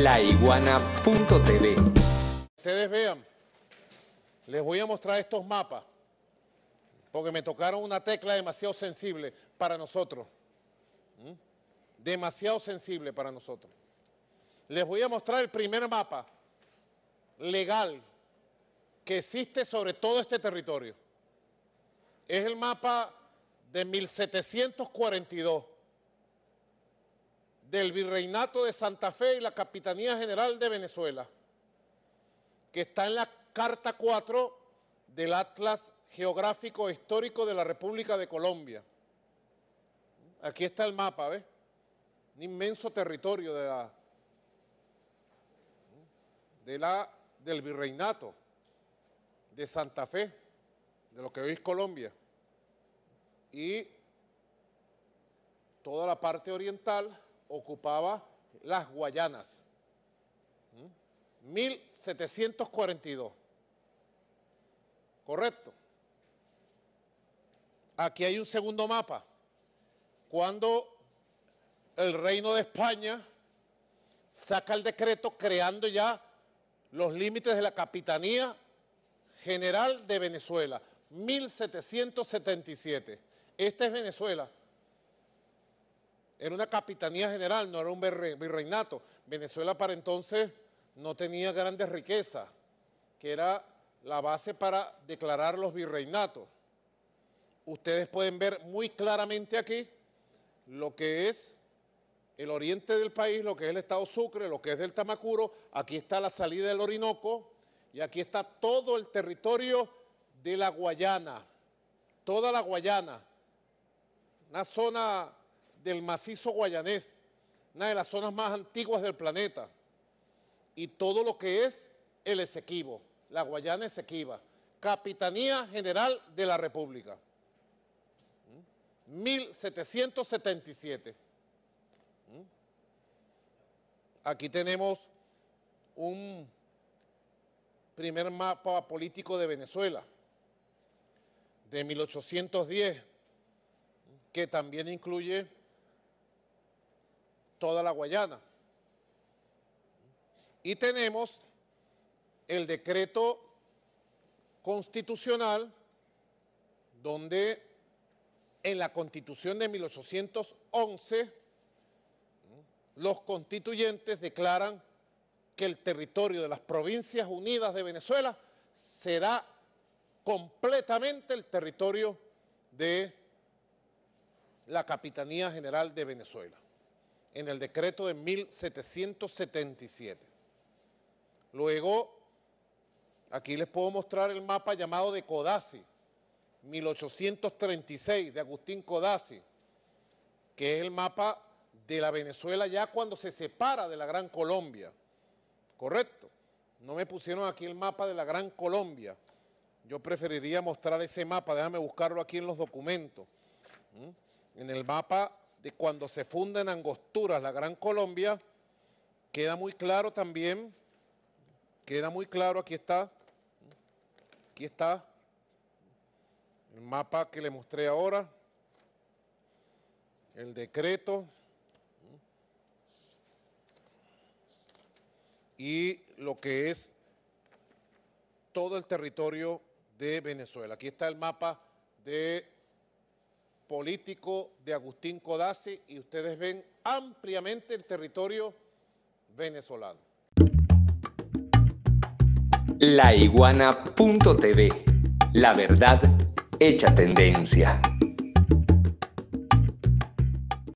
laiguana.tv. Ustedes vean, les voy a mostrar estos mapas, porque me tocaron una tecla demasiado sensible para nosotros. Demasiado sensible para nosotros. Les voy a mostrar el primer mapa legal que existe sobre todo este territorio. Es el mapa de 1742 del Virreinato de Santa Fe y la Capitanía General de Venezuela, que está en la Carta 4 del Atlas Geográfico e Histórico de la República de Colombia. Aquí está el mapa, ¿ves? Un inmenso territorio de la, de la, del Virreinato de Santa Fe, de lo que hoy es Colombia, y toda la parte oriental ocupaba las Guayanas. 1742. ¿Mm? Correcto. Aquí hay un segundo mapa. Cuando el Reino de España saca el decreto creando ya los límites de la Capitanía General de Venezuela, 1777. Esta es Venezuela era una capitanía general, no era un virreinato. Venezuela para entonces no tenía grandes riquezas, que era la base para declarar los virreinatos. Ustedes pueden ver muy claramente aquí lo que es el oriente del país, lo que es el estado Sucre, lo que es del Tamacuro, aquí está la salida del Orinoco y aquí está todo el territorio de la Guayana, toda la Guayana, una zona del macizo guayanés, una de las zonas más antiguas del planeta, y todo lo que es el Esequibo, la Guayana Esequiba, Capitanía General de la República, 1777. ¿Mm? ¿Mm? Aquí tenemos un primer mapa político de Venezuela, de 1810, que también incluye toda la Guayana. Y tenemos el decreto constitucional donde en la constitución de 1811 los constituyentes declaran que el territorio de las provincias unidas de Venezuela será completamente el territorio de la Capitanía General de Venezuela en el decreto de 1777. Luego, aquí les puedo mostrar el mapa llamado de Codazzi, 1836, de Agustín Codazzi, que es el mapa de la Venezuela ya cuando se separa de la Gran Colombia. ¿Correcto? No me pusieron aquí el mapa de la Gran Colombia. Yo preferiría mostrar ese mapa, déjame buscarlo aquí en los documentos. En el mapa de cuando se funda en Angostura la Gran Colombia, queda muy claro también, queda muy claro, aquí está, aquí está el mapa que le mostré ahora, el decreto y lo que es todo el territorio de Venezuela. Aquí está el mapa de político de Agustín Codazzi y ustedes ven ampliamente el territorio venezolano. La iguana.tv, la verdad hecha tendencia.